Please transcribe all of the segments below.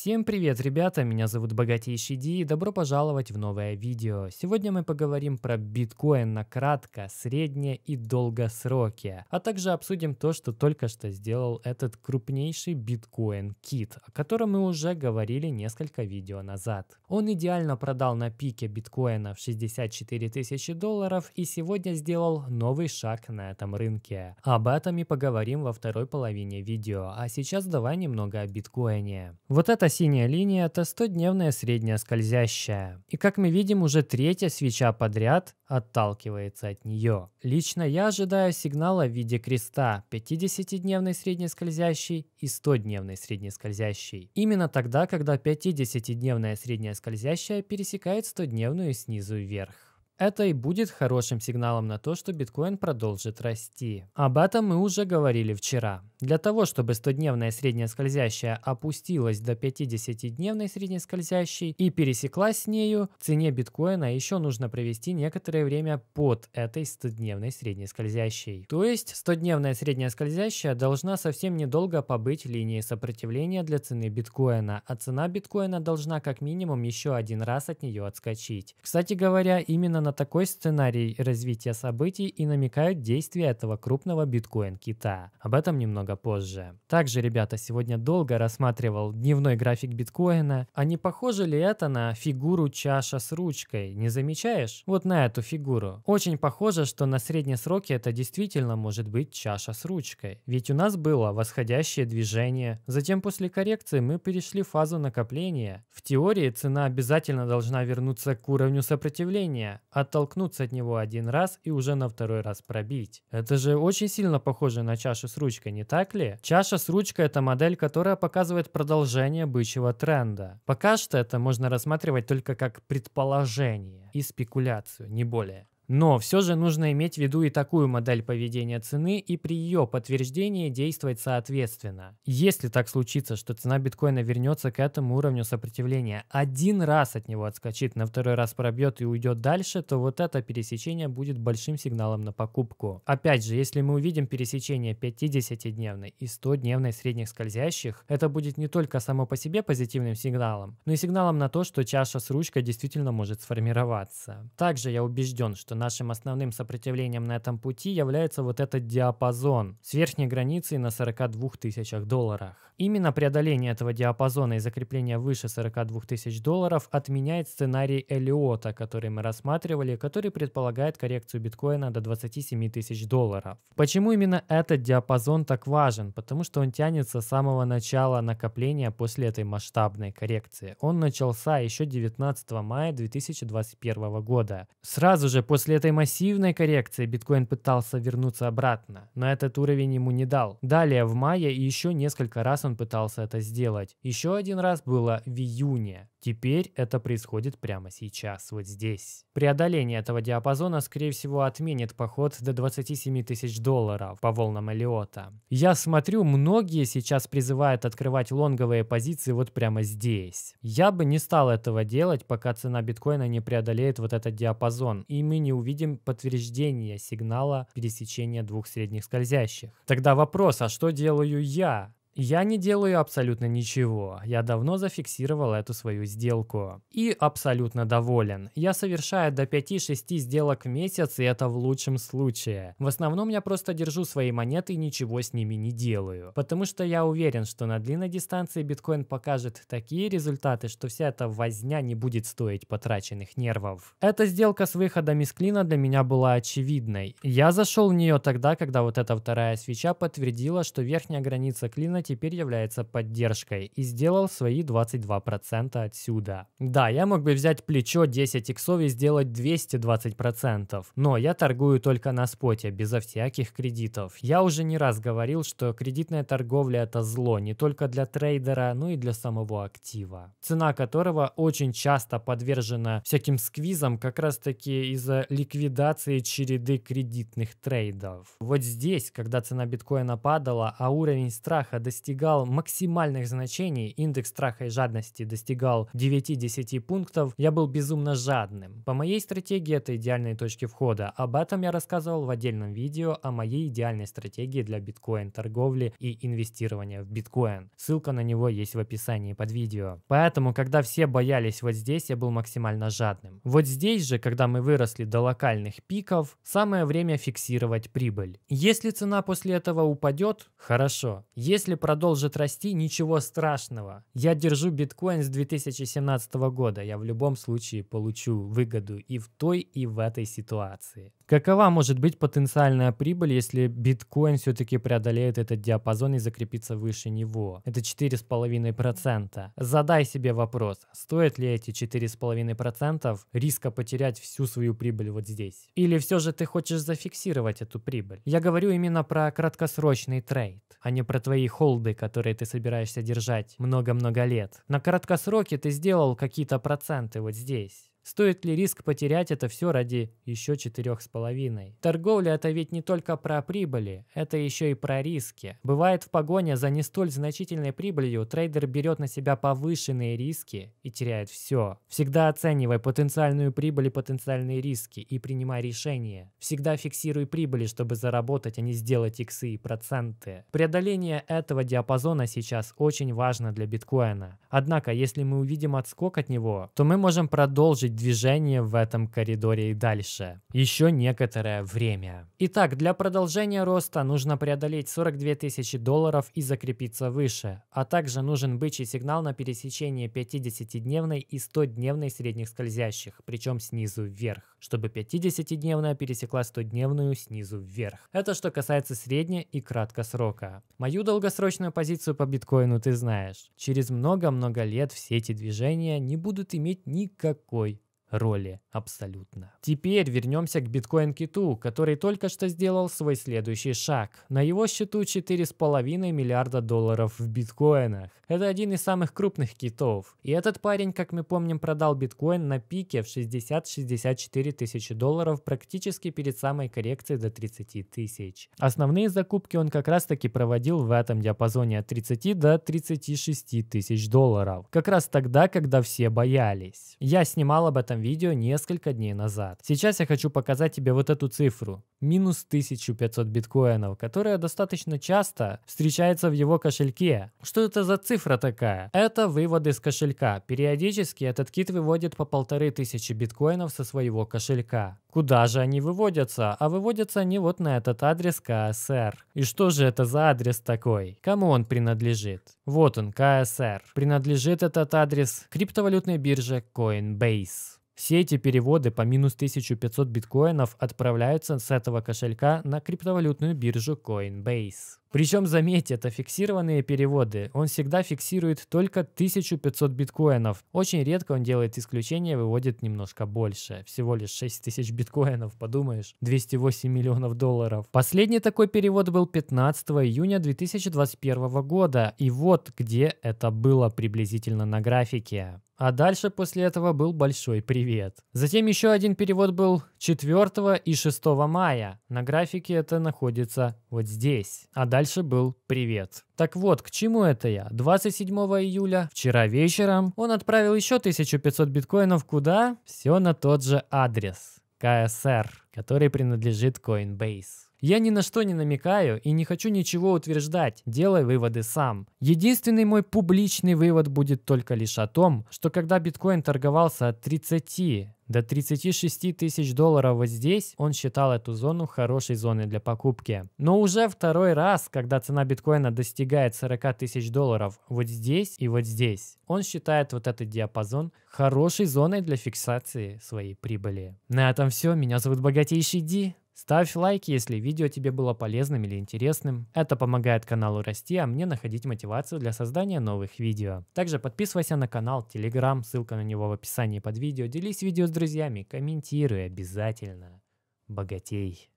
Всем привет, ребята! Меня зовут Богатейший Ди и добро пожаловать в новое видео. Сегодня мы поговорим про биткоин на кратко, среднее и долгосроке, а также обсудим то, что только что сделал этот крупнейший биткоин-кит, о котором мы уже говорили несколько видео назад. Он идеально продал на пике биткоина в 64 тысячи долларов и сегодня сделал новый шаг на этом рынке. Об этом и поговорим во второй половине видео, а сейчас давай немного о биткоине. Вот это синяя линия – это 100-дневная средняя скользящая. И как мы видим, уже третья свеча подряд отталкивается от нее. Лично я ожидаю сигнала в виде креста 50-дневной средней скользящей и 100-дневной средней скользящей. Именно тогда, когда 50-дневная средняя скользящая пересекает 100-дневную снизу вверх. Это и будет хорошим сигналом на то, что биткоин продолжит расти. Об этом мы уже говорили вчера. Для того, чтобы 100-дневная средняя скользящая опустилась до 50-дневной средней скользящей и пересеклась с нею, цене биткоина еще нужно провести некоторое время под этой 100-дневной средней скользящей. То есть 100-дневная средняя скользящая должна совсем недолго побыть линией сопротивления для цены биткоина, а цена биткоина должна как минимум еще один раз от нее отскочить. Кстати говоря, именно на такой сценарий развития событий и намекают действия этого крупного биткоин-кита. Об этом немного немного позже. Также, ребята, сегодня долго рассматривал дневной график биткоина. А не похоже ли это на фигуру чаша с ручкой? Не замечаешь? Вот на эту фигуру. Очень похоже, что на средние сроки это действительно может быть чаша с ручкой. Ведь у нас было восходящее движение. Затем после коррекции мы перешли в фазу накопления. В теории цена обязательно должна вернуться к уровню сопротивления, оттолкнуться от него один раз и уже на второй раз пробить. Это же очень сильно похоже на чашу с ручкой, не так? так ли? Чаша с ручкой – это модель, которая показывает продолжение бычьего тренда. Пока что это можно рассматривать только как предположение и спекуляцию, не более. Но все же нужно иметь в виду и такую модель поведения цены и при ее подтверждении действовать соответственно. Если так случится, что цена биткоина вернется к этому уровню сопротивления, один раз от него отскочит, на второй раз пробьет и уйдет дальше, то вот это пересечение будет большим сигналом на покупку. Опять же, если мы увидим пересечение 50-дневной и 100-дневной средних скользящих, это будет не только само по себе позитивным сигналом, но и сигналом на то, что чаша с ручкой действительно может сформироваться. Также я убежден, что нашим основным сопротивлением на этом пути является вот этот диапазон с верхней границей на 42 тысячах долларах. Именно преодоление этого диапазона и закрепление выше 42 тысяч долларов отменяет сценарий Элиота, который мы рассматривали, который предполагает коррекцию биткоина до 27 тысяч долларов. Почему именно этот диапазон так важен? Потому что он тянется с самого начала накопления после этой масштабной коррекции. Он начался еще 19 мая 2021 года. Сразу же после После этой массивной коррекции биткоин пытался вернуться обратно, но этот уровень ему не дал. Далее в мае и еще несколько раз он пытался это сделать. Еще один раз было в июне. Теперь это происходит прямо сейчас, вот здесь. Преодоление этого диапазона, скорее всего, отменит поход до 27 тысяч долларов по волнам Элиота. Я смотрю, многие сейчас призывают открывать лонговые позиции вот прямо здесь. Я бы не стал этого делать, пока цена биткоина не преодолеет вот этот диапазон. И мы не не увидим подтверждения сигнала пересечения двух средних скользящих. Тогда вопрос, а что делаю я? Я не делаю абсолютно ничего, я давно зафиксировал эту свою сделку. И абсолютно доволен. Я совершаю до 5-6 сделок в месяц, и это в лучшем случае. В основном я просто держу свои монеты и ничего с ними не делаю. Потому что я уверен, что на длинной дистанции биткоин покажет такие результаты, что вся эта возня не будет стоить потраченных нервов. Эта сделка с выходом из клина для меня была очевидной. Я зашел в нее тогда, когда вот эта вторая свеча подтвердила, что верхняя граница клина теперь является поддержкой и сделал свои 22% отсюда. Да, я мог бы взять плечо 10 иксов и сделать 220%, но я торгую только на споте, безо всяких кредитов. Я уже не раз говорил, что кредитная торговля это зло не только для трейдера, но и для самого актива, цена которого очень часто подвержена всяким сквизам как раз таки из-за ликвидации череды кредитных трейдов. Вот здесь, когда цена биткоина падала, а уровень страха до достигал максимальных значений, индекс страха и жадности достигал 9-10 пунктов, я был безумно жадным. По моей стратегии это идеальные точки входа. Об этом я рассказывал в отдельном видео о моей идеальной стратегии для биткоин-торговли и инвестирования в биткоин. Ссылка на него есть в описании под видео. Поэтому, когда все боялись вот здесь, я был максимально жадным. Вот здесь же, когда мы выросли до локальных пиков, самое время фиксировать прибыль. Если цена после этого упадет, хорошо. Если продолжит расти, ничего страшного. Я держу биткоин с 2017 года. Я в любом случае получу выгоду и в той, и в этой ситуации. Какова может быть потенциальная прибыль, если биткоин все-таки преодолеет этот диапазон и закрепится выше него? Это 4,5%. Задай себе вопрос, стоит ли эти 4,5% риска потерять всю свою прибыль вот здесь? Или все же ты хочешь зафиксировать эту прибыль? Я говорю именно про краткосрочный трейд, а не про твои холл голды, которые ты собираешься держать много-много лет. На краткосроке ты сделал какие-то проценты вот здесь. Стоит ли риск потерять это все ради еще четырех с половиной? Торговля – это ведь не только про прибыли, это еще и про риски. Бывает в погоне за не столь значительной прибылью трейдер берет на себя повышенные риски и теряет все. Всегда оценивай потенциальную прибыль и потенциальные риски и принимай решения. Всегда фиксируй прибыли, чтобы заработать, а не сделать иксы и проценты. Преодоление этого диапазона сейчас очень важно для биткоина. Однако, если мы увидим отскок от него, то мы можем продолжить продолжить движение в этом коридоре и дальше. Еще некоторое время. Итак, для продолжения роста нужно преодолеть 42 тысячи долларов и закрепиться выше, а также нужен бычий сигнал на пересечении 50-дневной и 100-дневной средних скользящих, причем снизу вверх, чтобы 50-дневная пересекла 100-дневную снизу вверх. Это что касается средне- и краткосрока. Мою долгосрочную позицию по биткоину ты знаешь. Через много-много лет все эти движения не будут иметь никакой роли абсолютно. Теперь вернемся к биткоин киту, который только что сделал свой следующий шаг. На его счету 4,5 миллиарда долларов в биткоинах. Это один из самых крупных китов. И этот парень, как мы помним, продал биткоин на пике в 60-64 тысячи долларов практически перед самой коррекцией до 30 тысяч. Основные закупки он как раз таки проводил в этом диапазоне от 30 до 36 тысяч долларов. Как раз тогда, когда все боялись. Я снимал об этом видео несколько дней назад. Сейчас я хочу показать тебе вот эту цифру. Минус 1500 биткоинов, которая достаточно часто встречается в его кошельке. Что это за цифра такая? Это выводы из кошелька. Периодически этот кит выводит по 1500 биткоинов со своего кошелька. Куда же они выводятся? А выводятся они вот на этот адрес КСР. И что же это за адрес такой? Кому он принадлежит? Вот он, КСР. Принадлежит этот адрес криптовалютной бирже Coinbase. Все эти переводы по минус 1500 биткоинов отправляются с этого кошелька на криптовалютную биржу Coinbase. Причем, заметьте, это фиксированные переводы. Он всегда фиксирует только 1500 биткоинов. Очень редко он делает исключение, выводит немножко больше. Всего лишь 6000 биткоинов, подумаешь, 208 миллионов долларов. Последний такой перевод был 15 июня 2021 года. И вот где это было приблизительно на графике. А дальше после этого был большой привет. Затем еще один перевод был 4 и 6 мая. На графике это находится вот здесь. А дальше был привет. Так вот, к чему это я? 27 июля, вчера вечером, он отправил еще 1500 биткоинов куда? Все на тот же адрес. КСР, который принадлежит Coinbase. Я ни на что не намекаю и не хочу ничего утверждать, делай выводы сам. Единственный мой публичный вывод будет только лишь о том, что когда биткоин торговался от 30 до 36 тысяч долларов вот здесь он считал эту зону хорошей зоной для покупки. Но уже второй раз, когда цена биткоина достигает 40 тысяч долларов вот здесь и вот здесь, он считает вот этот диапазон хорошей зоной для фиксации своей прибыли. На этом все. Меня зовут Богатейший Ди. Ставь лайк, если видео тебе было полезным или интересным. Это помогает каналу расти, а мне находить мотивацию для создания новых видео. Также подписывайся на канал Telegram, ссылка на него в описании под видео. Делись видео с друзьями, комментируй обязательно. Богатей.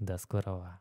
До скорого.